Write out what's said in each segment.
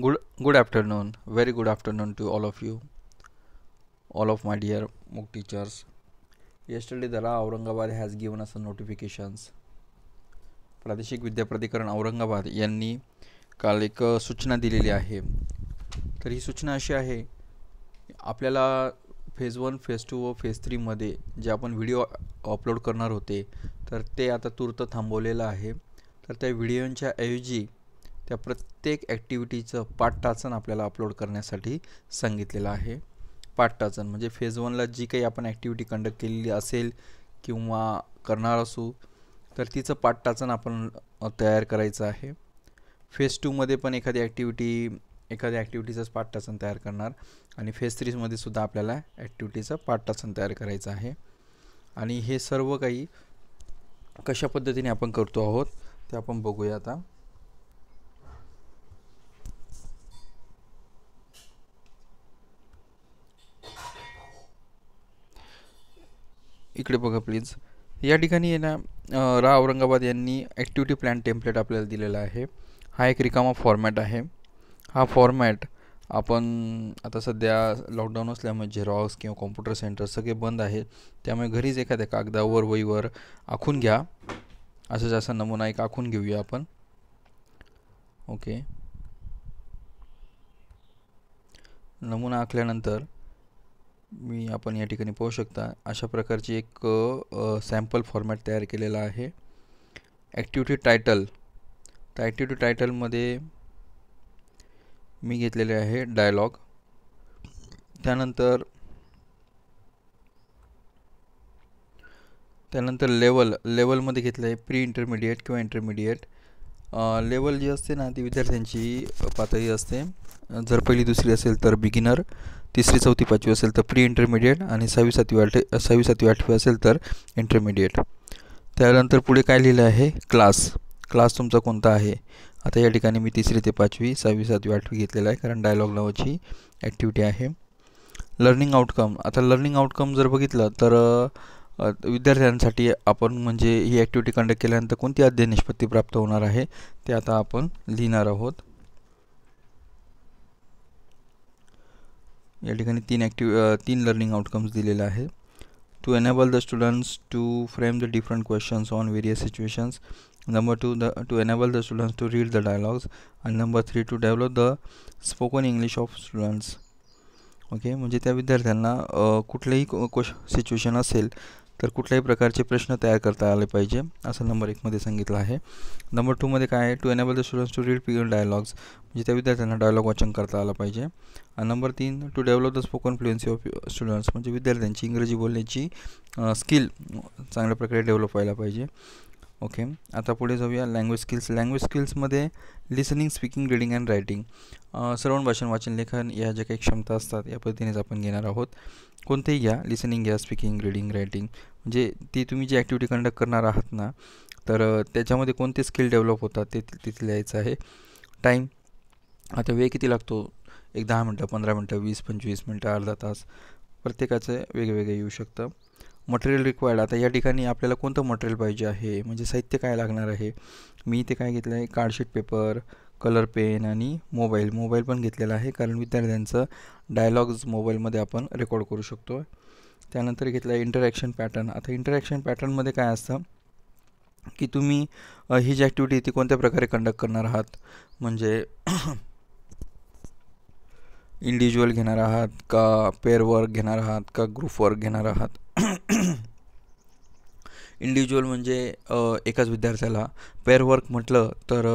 good good afternoon very good afternoon to all of you all of my dear MOOC teachers यशे दला Aurangabad has given असं notifications प्रादेशिक विद्याप्राधिकरण औरंगाबाद यांनी काल एक सूचना दिलेली आहे तर ही सूचना अशी आहे आपल्याला फेज वन फेज टू व फेज थ्रीमध्ये जे आपण व्हिडिओ अपलोड करणार होते तर ते आता तुर्त थांबवलेलं आहे तर त्या व्हिडिओच्या ऐवजी त्या प्रत्येक ॲक्टिव्हिटीचं टाचन आपल्याला अपलोड करण्यासाठी सांगितलेलं आहे टाचन म्हणजे फेज वनला जी काही आपण ॲक्टिव्हिटी कंडक्ट केलेली असेल किंवा करणार असू तर तिचं टाचन आपण तयार करायचं आहे फेज टूमध्ये पण एखादी ॲक्टिव्हिटी एखाद्या ॲक्टिव्हिटीचंच टाचन तयार करणार आणि फेज थ्रीजमध्ये सुद्धा आपल्याला ॲक्टिव्हिटीचं टाचन तयार करायचं आहे आणि हे सर्व काही कशा पद्धतीने आपण करतो आहोत ते आपण बघूया आता इकडे बघा प्लीज या ठिकाणी ना रा औरंगाबाद यांनी ॲक्टिव्हिटी प्लॅन टेम्पलेट आपल्याला दिलेला आहे हा एक रिकामा फॉर्मॅट आहे हा फॉर्मॅट आपण आता सध्या लॉकडाऊन असल्यामुळे झेरॉक्स किंवा कॉम्प्युटर सेंटर सगळे बंद आहेत त्यामुळे घरीच एखाद्या कागदावर वहीवर आखून घ्या असं जसा नमुना एक आखून घेऊया आपण ओके नमुना आखल्यानंतर मी आपण या ठिकाणी पाहू शकता अशा प्रकारची एक सॅम्पल फॉर्मॅट तयार केलेला आहे ॲक्टिव्हिटी टायटल तर ॲक्टिव्हिटी टायटलमध्ये मी घेतलेले आहे डायलॉग त्यानंतर त्यानंतर लेवल लेवलमध्ये घेतलं आहे प्री इंटरमिडिएट किंवा इंटरमिडिएट लेवल जी असते ना ती विद्यार्थ्यांची पातळी असते जर पहिली दुसरी असेल तर बिगिनर तिसरी चौथी पाचवी असेल तर प्री इंटरमिडिएट आणि सहावी सातवी आठ सहावी सातवी आठवी असेल तर इंटरमिडिएट त्यानंतर पुढे काय लिहिलं आहे क्लास क्लास तुमचा कोणता आहे आता या ठिकाणी मी तिसरी ते पाचवी सहावी सातवी आठवी घेतलेला आहे कारण डायलॉग नावाची ॲक्टिव्हिटी आहे लर्निंग आउटकम आता लर्निंग आउटकम जर बघितलं तर विद्यार्थ्यांसाठी आपण म्हणजे ही ॲक्टिव्हिटी कंडक्ट केल्यानंतर कोणती अध्ययन निष्पत्ती प्राप्त होणार आहे ते आता आपण लिहिणार आहोत या ठिकाणी तीन ॲक्टिव तीन लर्निंग आउटकम्स दिलेलं आहे to enable the students to frame the different questions on various situations number two the to enable the students to read the dialogues आणि number three to develop the spoken English of students okay म्हणजे त्या विद्यार्थ्यांना कुठलेही कोश situation असेल तर कुठल्याही प्रकारचे प्रश्न तयार करता आले पाहिजे असं नंबर एकमध्ये सांगितलं आहे नंबर टूमध्ये काय आहे to enable the students to read peer dialogues म्हणजे त्या विद्यार्थ्यांना डायलॉग वाचन करता आला पाहिजे आणि नंबर तीन to develop the spoken fluency of students म्हणजे विद्यार्थ्यांची इंग्रजी बोलण्याची स्किल चांगल्या प्रकारे डेव्हलप व्हायला पाहिजे ओके आता पुढे जाऊया लँग्वेज स्किल्स लँग्वेज स्किल्समध्ये listening speaking reading and writing श्रवण भाषण वाचन लेखन या ज्या काही क्षमता असतात या पद्धतीनेच आपण घेणार आहोत कोणतेही घ्या लिसनिंग घ्या स्पीकिंग रिडिंग रायटिंग म्हणजे ती तुम्ही जी ॲक्टिव्हिटी कंडक्ट करणार आहात ना तर त्याच्यामध्ये कोणते स्किल डेव्हलप होतात ते तिथे लिहायचं आहे टाईम आता वेळ किती लागतो एक दहा मिनटं पंधरा मिनटं वीस पंचवीस मिनटं अर्धा तास प्रत्येकाचं वेगवेगळे येऊ शकतं मटेरियल रिक्वायर्ड आता या ठिकाणी आपल्याला कोणतं मटेरियल पाहिजे आहे म्हणजे साहित्य काय लागणार आहे मी इथे काय घेतलं आहे कार्डशीट पेपर कलर पेन आणि मोबाईल मोबाईल पण घेतलेला आहे कारण विद्यार्थ्यांचं डायलॉग्स मोबाईलमध्ये आपण रेकॉर्ड करू शकतो त्यानंतर घेतलं आहे इंटरॅक्शन पॅटर्न आता इंटरॅक्शन पॅटर्नमध्ये काय असतं की तुम्ही ही जी ॲक्टिव्हिटी ती कोणत्या प्रकारे कंडक्ट करणार आहात म्हणजे इंडिव्हिज्युअल घेणार आहात का पेअर वर्क घेणार आहात का ग्रुप वर्क घेणार आहात इंडिव्हिज्युअल म्हणजे एकाच विद्यार्थ्याला पेअर वर्क म्हटलं तर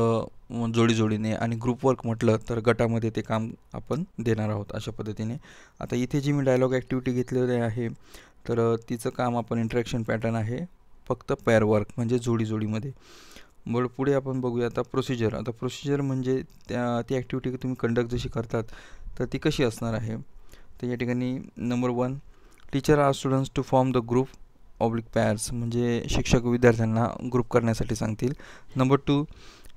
जोडीजोडीने आणि ग्रुप वर्क म्हटलं तर गटामध्ये ते काम आपण देणार आहोत अशा पद्धतीने आता इथे जी मी डायलॉग ॲक्टिव्हिटी घेतलेली आहे तर तिचं काम आपण इंट्रॅक्शन पॅटर्न आहे फक्त पेअर वर्क म्हणजे जोडीजोडीमध्ये बरं पुढे आपण बघूया आता प्रोसिजर आता प्रोसिजर म्हणजे त्या ती ॲक्टिव्हिटी तुम्ही कंडक्ट जशी करतात तर ती कशी असणार आहे तर या ठिकाणी number one teacher are students to form the group oblique pairs म्हणजे शिक्षक विद्यार्थ्यांना ग्रुप करण्यासाठी सांगतील number two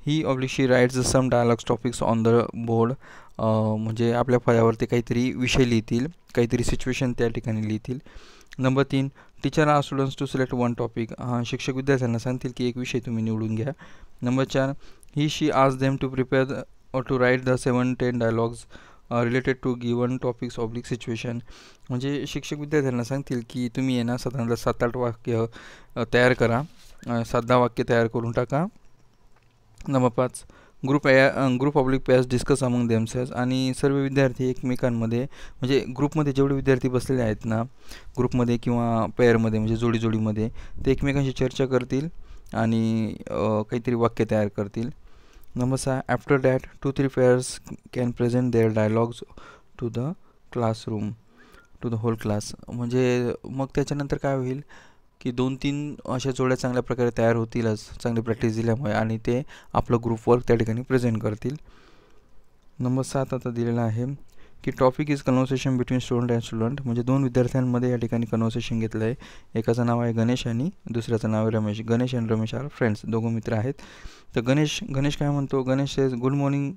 he oblique she writes some dialogues topics on the board म्हणजे आपल्या फळ्यावरती काहीतरी विषय लिहितील काहीतरी सिच्युएशन त्या ठिकाणी लिहितील नंबर तीन teacher are students to select one topic शिक्षक विद्यार्थ्यांना सांगतील की एक विषय तुम्ही निवडून घ्या नंबर चार ही शी आज them to prepare to write the seven ten dialogues related to given topics oblique situation म्हणजे शिक्षक विद्यार्थ्यांना सांगतील की तुम्ही आहे ना साधारणतः सात आठ वाक्य तयार करा सात दहा वाक्य तयार करून टाका नंबर पाच group group oblique pairs discuss among themselves आणि सर्व विद्यार्थी एकमेकांमध्ये म्हणजे ग्रुपमध्ये जेवढे विद्यार्थी बसलेले आहेत ना ग्रुपमध्ये किंवा पेअरमध्ये म्हणजे जोडीजोडीमध्ये ते एकमेकांशी चर्चा करतील आणि काहीतरी वाक्य तयार करतील Number after that, two three pairs can present their dialogues to the classroom to the whole class म्हणजे मग त्याच्यानंतर काय होईल की दोन तीन अशा जोड्या चांगल्या प्रकारे तयार होतीलच चांगली प्रॅक्टिस दिल्यामुळे आणि ते आपलं ग्रुप वर्क त्या ठिकाणी प्रेझेंट करतील नंबर सात आता दिलेला आहे की topic is conversation between student and student म्हणजे दोन विद्यार्थ्यांमध्ये या ठिकाणी कन्वर्सेशन घेतलं आहे एकाचं नाव आहे गणेश आणि दुसऱ्याचं नाव आहे Ramesh Ganesh and Ramesh are friends दोघं मित्र आहेत तर गणेश गणेश काय म्हणतो Ganesh says good morning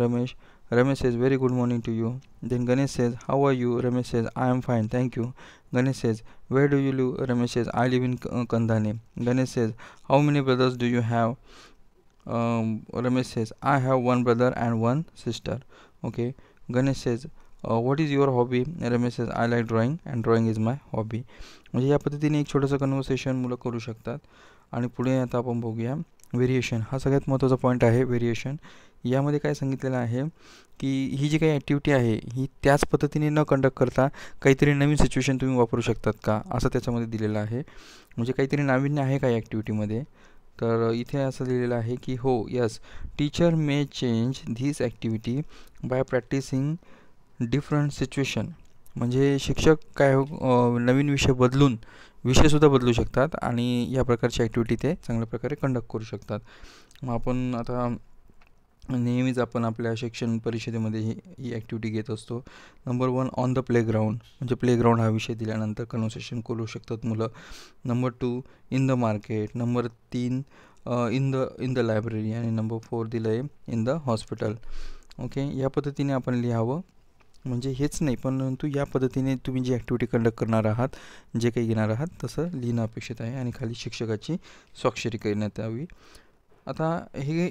Ramesh Ramesh says very good morning to you then Ganesh says how are you Ramesh says I am fine thank you Ganesh says where do you live Ramesh says I live in Kandhane Ganesh says how many brothers do you have Ramesh says I have one brother and one sister okay Ganesh says what is your hobby Ramesh says I like drawing and drawing is my hobby म्हणजे या पद्धतीने एक छोटंसं conversation मुलं करू शकतात आणि पुढे आता आपण बघूया व्हेरिएशन हा सगळ्यात महत्त्वाचा पॉईंट आहे व्हेरिएशन यामध्ये काय सांगितलेलं आहे की ही जी काही ॲक्टिव्हिटी आहे ही त्याच पद्धतीने न कंडक्ट करता काहीतरी नवीन सिच्युएशन तुम्ही वापरू शकतात का असं त्याच्यामध्ये दिलेलं आहे म्हणजे काहीतरी नाविन्य आहे काही ॲक्टिव्हिटीमध्ये तर इथे असं लिहिलेलं आहे की हो yes teacher may change this activity by practising different situation म्हणजे शिक्षक काय हो नवीन विषय बदलून विषयसुद्धा बदलू शकतात आणि या प्रकारची ॲक्टिव्हिटी ते चांगल्या प्रकारे कंडक्ट करू शकतात मग आपण आता नेहमीच आपण आपल्या शिक्षण परिषदेमध्ये ही ही ॲक्टिव्हिटी घेत असतो number one on the playground म्हणजे प्लेग्राउंड हा विषय दिल्यानंतर कन्व्हर्सेशन करू शकतात मुलं number two in the market number तीन in the in the library आणि नंबर फोर दिलं आहे इन द हॉस्पिटल ओके या पद्धतीने आपण लिहावं म्हणजे हेच नाही परंतु या पद्धतीने तुम्ही जी ॲक्टिव्हिटी कंडक्ट करणार आहात जे काही घेणार आहात तसं लिहिणं अपेक्षित आहे आणि खाली शिक्षकाची स्वाक्षरी करण्यात यावी आता हे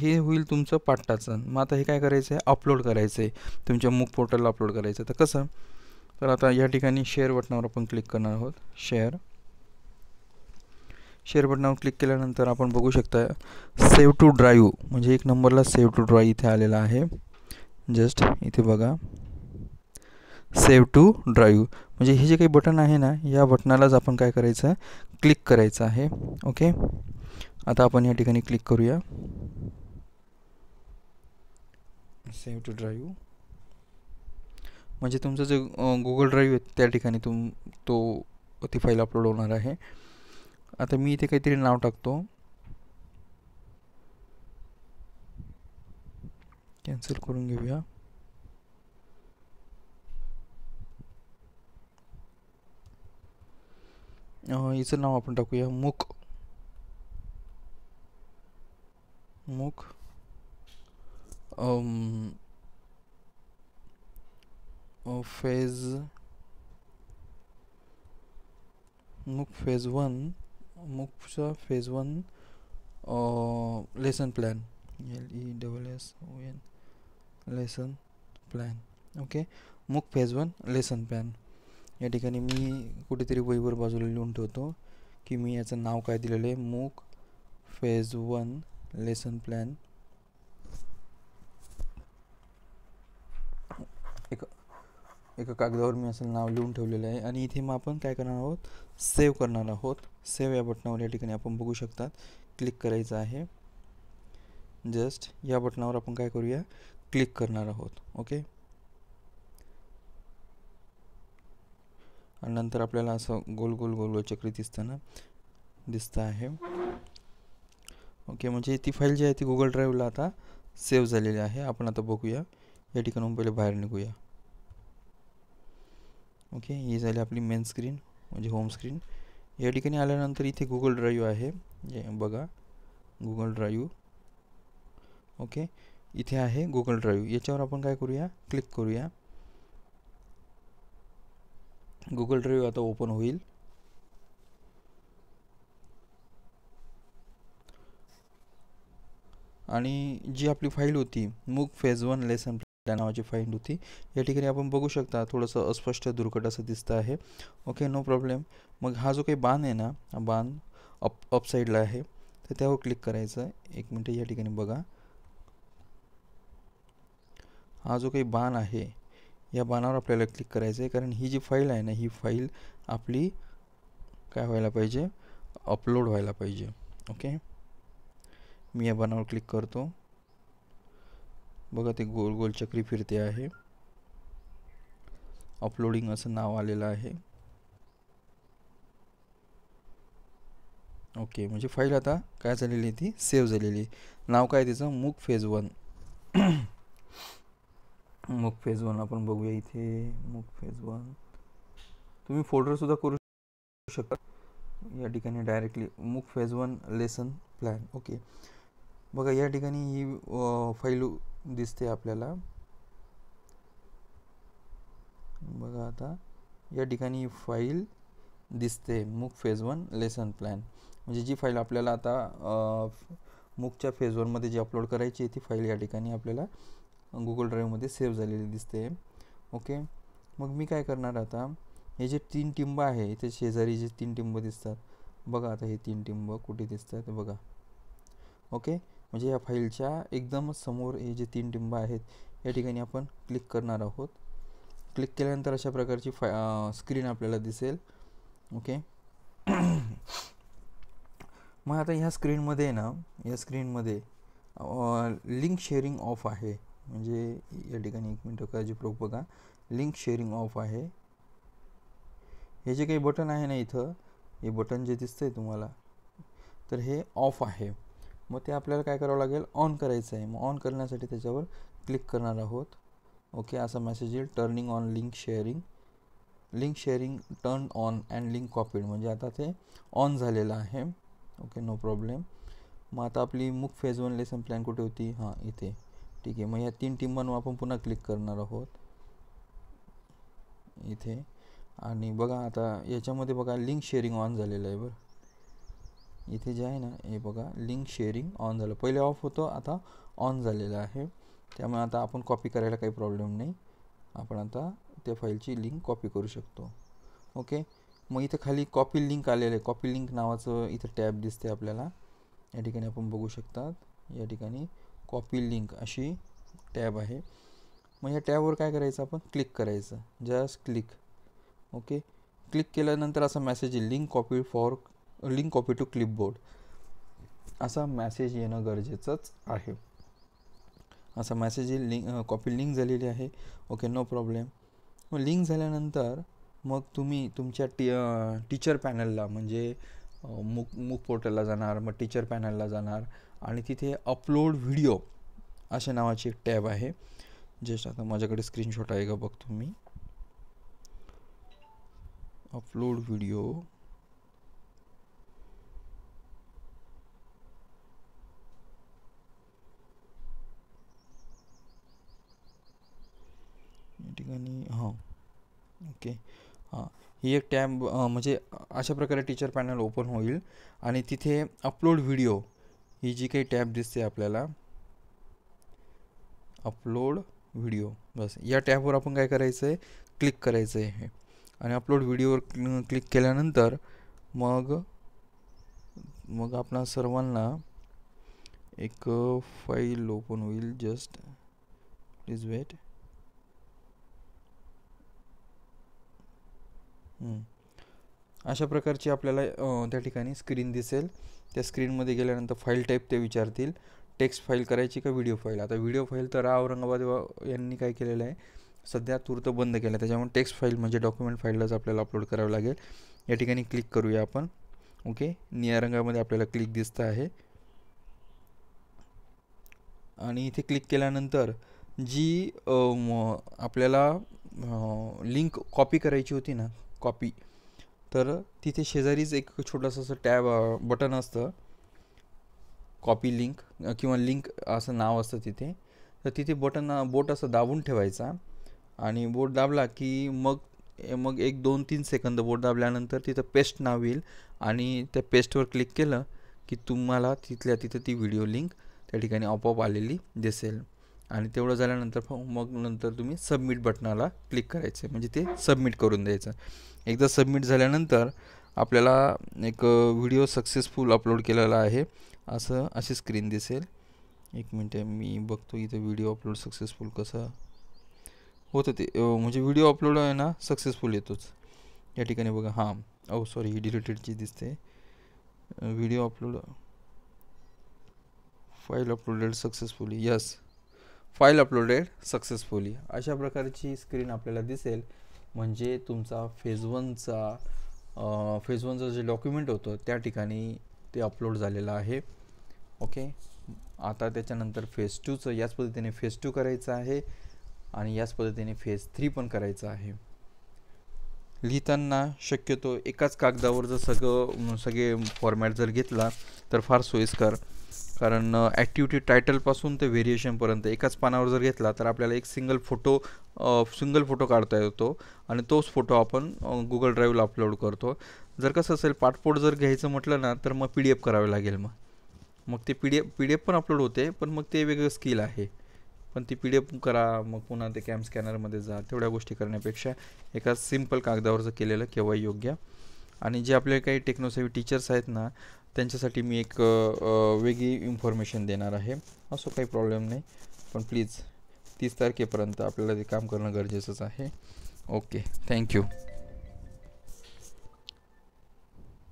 हे होईल तुमचं पाट्टाचं मग आता हे काय करायचं आहे अपलोड करायचं आहे तुमच्या मूक पोर्टलला अपलोड करायचं तर कसं तर आता या ठिकाणी शेअर बटनावर आपण क्लिक करणार आहोत शेअर शेअर बटनावर क्लिक केल्यानंतर आपण बघू शकता सेव्ह टू ड्राईव्ह म्हणजे एक नंबरला सेव्ह टू ड्राईव्ह इथे आलेला आहे जस्ट इथे बघा सेव्ह टू ड्राईव्ह म्हणजे हे जे काही बटन आहे ना या बटनालाच आपण काय करायचं आहे क्लिक करायचं आहे ओके आता आपण या ठिकाणी क्लिक करूया सेव्ह टू ड्राईव्ह म्हणजे तुमचं जे गुगल ड्राईव्ह आहे त्या ठिकाणी तुम तो ती फाईल अपलोड होणार आहे आता मी इथे काहीतरी नाव टाकतो कॅन्सल करून घेऊया हिचं नाव आपण टाकूया MOOC um, phase phase phase 1 phase phase 1 plan lesson plan e L-E-S-S-O-N lesson plan okay MOOC phase one lesson plan या ठिकाणी मी कुठेतरी वहीवर बाजूला लिहून ठेवतो की मी याचं नाव काय दिलेलं आहे मूक फेज वन लेसन प्लॅन एका कागदावर मी असं नाव लिहून ठेवलेलं आहे आणि इथे मग आपण काय करणार आहोत सेव्ह करणार आहोत सेव्ह या बटनावर या ठिकाणी आपण बघू शकतात क्लिक करायचं आहे जस्ट या बटनावर आपण काय करूया क्लिक करणार आहोत ओके आणि नंतर आपल्याला असं गोल गोल गोल गोल चक्री दिसताना दिसतं आहे ओके म्हणजे ती फाईल जी आहे ती गुगल ड्राईव्हला आता सेव्ह झालेली आहे आपण आता बघूया या ठिकाणून पहिले बाहेर निघूया ओके ही झाली आपली मेन स्क्रीन म्हणजे होम स्क्रीन या ठिकाणी आल्यानंतर इथे गुगल ड्राईव्ह आहे बघा गुगल ड्राईव्ह ओके इथे आहे गुगल ड्राईव्ह याच्यावर आपण काय करूया क्लिक करूया गुगल ड्राईव्ह आता ओपन होईल आणि जी आपली फाईल होती मूग फेज वन लेसन त्या नावाची फाईंड होती या ठिकाणी आपण बघू शकता थोडंसं अस्पष्ट दुर्कट असं दिसतं आहे ओके नो प्रॉब्लेम मग हा जो काही बाण आहे ना हा बाण अप अपसाईडला आहे तर त्यावर क्लिक करायचं एक मिनटं या ठिकाणी बघा हा जो काही बाण आहे या बाणावर आपल्याला क्लिक करायचं आहे कारण ही जी फाईल आहे ना ही फाईल आपली काय व्हायला पाहिजे अपलोड व्हायला पाहिजे ओके मी या बाणावर क्लिक करतो बघा ते गोल गोल चक्री फिरते आहे अपलोडिंग असं नाव आलेलं आहे ओके म्हणजे फाईल आता काय झालेली आहे ती सेव्ह झालेली नाव काय तिचं MOOC phase one MOOC phase one आपण बघूया इथे मूक फेज वन तुम्ही फोल्डरसुद्धा करू शकता या ठिकाणी directly MOOC phase one lesson plan okay बघा या ठिकाणी ही फाईल दिसते आपल्याला बघा आता या ठिकाणी फाईल दिसते मूक फेज वन लेसन प्लॅन म्हणजे जी फाईल आपल्याला आता मूकच्या फेज वनमध्ये जी अपलोड करायची आहे ती फाईल या ठिकाणी आपल्याला गुगल ड्राईव्हमध्ये सेव्ह झालेली दिसते ओके मग मी काय करणार आता हे जे तीन टिंब आहे इथे शेजारी जे तीन टिंब दिसतात बघा आता हे तीन टिंब कुठे दिसतात बघा ओके म्हणजे या फाईलच्या एकदमच समोर हे जे तीन टिंब आहेत या ठिकाणी आपण क्लिक करणार आहोत क्लिक केल्यानंतर अशा प्रकारची फाय स्क्रीन आपल्याला दिसेल ओके मग आता ह्या स्क्रीनमध्ये ना या स्क्रीनमध्ये लिंक शेअरिंग ऑफ आहे म्हणजे या ठिकाणी एक मिनटं काळजीपूर्वक बघा लिंक शेअरिंग ऑफ आहे हे जे काही बटन आहे ना इथं हे बटन जे दिसतंय तुम्हाला तर हे ऑफ आहे मग ते आपल्याला काय करावं लागेल ऑन करायचं आहे मग ऑन करण्यासाठी त्याच्यावर क्लिक करणार आहोत ओके असा मेसेज येईल turning on link sharing link sharing turn on and link copied म्हणजे आता ते ऑन झालेलं आहे ओके नो प्रॉब्लेम मग आता आपली मुख फेज वन लेसन प्लॅन कुठे होती हां इथे ठीक आहे मग या तीन टिंबांवर आपण पुन्हा क्लिक करणार आहोत इथे आणि बघा आता याच्यामध्ये बघा लिंक शेअरिंग ऑन झालेलं आहे बरं इथे जे आहे ना हे बघा लिंक शेअरिंग ऑन झालं पहिले ऑफ होतं आता ऑन झालेलं आहे त्यामुळे आता आपण कॉपी करायला काही प्रॉब्लेम नाही आपण आता त्या फाईलची लिंक कॉपी करू शकतो ओके मग इथे खाली कॉपी लिंक आलेलं आहे कॉपी लिंक नावाचं इथं टॅब दिसते आपल्याला या ठिकाणी आपण बघू शकतात या ठिकाणी कॉपी लिंक अशी टॅब आहे मग या टॅबवर काय करायचं आपण क्लिक करायचं जस्ट क्लिक ओके क्लिक केल्यानंतर असा message link copy for link copy to clipboard असा मॅसेज येणं गरजेचंच आहे असा मॅसेज लिंक कॉपी लिंक झालेली आहे ओके नो प्रॉब्लेम लिंक झाल्यानंतर मग तुम्ही तुमच्या टी टीचर पॅनलला म्हणजे मुक मुक पोर्टलला जाणार मग टीचर पॅनलला जाणार आणि तिथे अपलोड व्हिडिओ अशा नावाची एक टॅब आहे जस्ट आता माझ्याकडे स्क्रीनशॉट आहे का बघतो मी अपलोड व्हिडिओ ठिकाणी हां ओके हां ही एक टॅब म्हणजे अशा प्रकारे टीचर पॅनल ओपन होईल आणि तिथे अपलोड व्हिडिओ ही जी काही टॅब दिसते आपल्याला अपलोड व्हिडिओ बस या टॅबवर आपण काय करायचं आहे क्लिक करायचं आहे आणि अपलोड व्हिडिओवर क्लिक केल्यानंतर मग मग आपणा सर्वांना एक फाईल ओपन होईल जस्ट प्लीज वेट अशा प्रकारची आपल्याला त्या ठिकाणी स्क्रीन दिसेल त्या स्क्रीनमध्ये गेल्यानंतर फाईल टाईप ते विचारतील टेक्स्ट फाईल करायची का व्हिडिओ फाईल आता व्हिडिओ फाईल तर औरंगाबाद यांनी काय केलेलं आहे सध्या तूर्त बंद केलं त्याच्यामुळे टेक्स्ट फाईल म्हणजे डॉक्युमेंट फाईललाच आपल्याला अपलोड करावं लागेल या ठिकाणी क्लिक करूया आपण ओके निळ्या रंगामध्ये आपल्याला क्लिक दिसतं आहे आणि इथे क्लिक केल्यानंतर जी आपल्याला लिंक कॉपी करायची होती ना कॉपी तर तिथे शेजारीच एक छोटंसं असं टॅब बटन असतं कॉपी लिंक किंवा लिंक असं नाव असतं तिथे तर तिथे बटन बोट असं दाबून ठेवायचा आणि बोट दाबला की मग मग एक दोन तीन सेकंद बोट दाबल्यानंतर तिथं पेस्ट नाव येईल आणि त्या पेस्टवर क्लिक केलं की तुम्हाला तिथल्या तिथं ती व्हिडिओ लिंक त्या ठिकाणी आपोआप आलेली दिसेल आणि तेवढं झाल्यानंतर मग नंतर तुम्ही सबमिट बटनाला क्लिक करायचं म्हणजे ते सबमिट करून द्यायचं एकदा सबमिट झाल्यानंतर आपल्याला एक व्हिडिओ सक्सेसफुल अपलोड केलेला आहे असं अशी स्क्रीन दिसेल एक मिनिट मी बघतो इथं व्हिडिओ अपलोड सक्सेसफुल कसा होतं ते म्हणजे व्हिडिओ अपलोड आहे ना सक्सेसफुल येतोच या ठिकाणी बघा हां ओ oh, सॉरी ही डिलेटेडची दिसते video upload file uploaded successfully yes file uploaded successfully अशा प्रकारची स्क्रीन आपल्याला दिसेल म्हणजे तुमचा फेज वनचा फेज वनचं जे डॉक्युमेंट होतं त्या ठिकाणी ते अपलोड झालेलं आहे ओके आता त्याच्यानंतर फेज टूचं याच पद्धतीने फेज टू करायचं आहे आणि याच पद्धतीने फेज थ्री पण करायचं आहे लिहिताना शक्यतो एकाच कागदावर जर सगळं सगळे फॉर्मॅट जर घेतला तर फार सोयीस्कर कारण ॲक्टिव्हिटी टायटलपासून ते व्हेरिएशनपर्यंत एकाच पानावर जर घेतला तर आपल्याला एक सिंगल फोटो सिंगल फोटो काढता येतो आणि तोच फोटो आपण गुगल ड्राईव्हला अपलोड करतो जर कसं असेल पाठपोट जर घ्यायचं म्हटलं ना तर मग पी डी एफ करावे लागेल मग मग ते P D F P D F पण अपलोड होते पण मग ते वेगळं स्किल आहे पण ती पी डी एफ करा मग पुन्हा ते कॅम्प स्कॅनरमध्ये जा तेवढ्या गोष्टी करण्यापेक्षा एका सिम्पल कागदावरचं केलेलं केव्हा योग्य आणि जे आपले काही टेक्नोसेवी टीचर्स आहेत ना त्यांच्यासाठी मी एक वेगळी इन्फॉर्मेशन देणार आहे असं काही प्रॉब्लेम नाही पण प्लीज तीस तारखेपर्यंत आपल्याला ते काम करणं गरजेचंच आहे ओके थँक्यू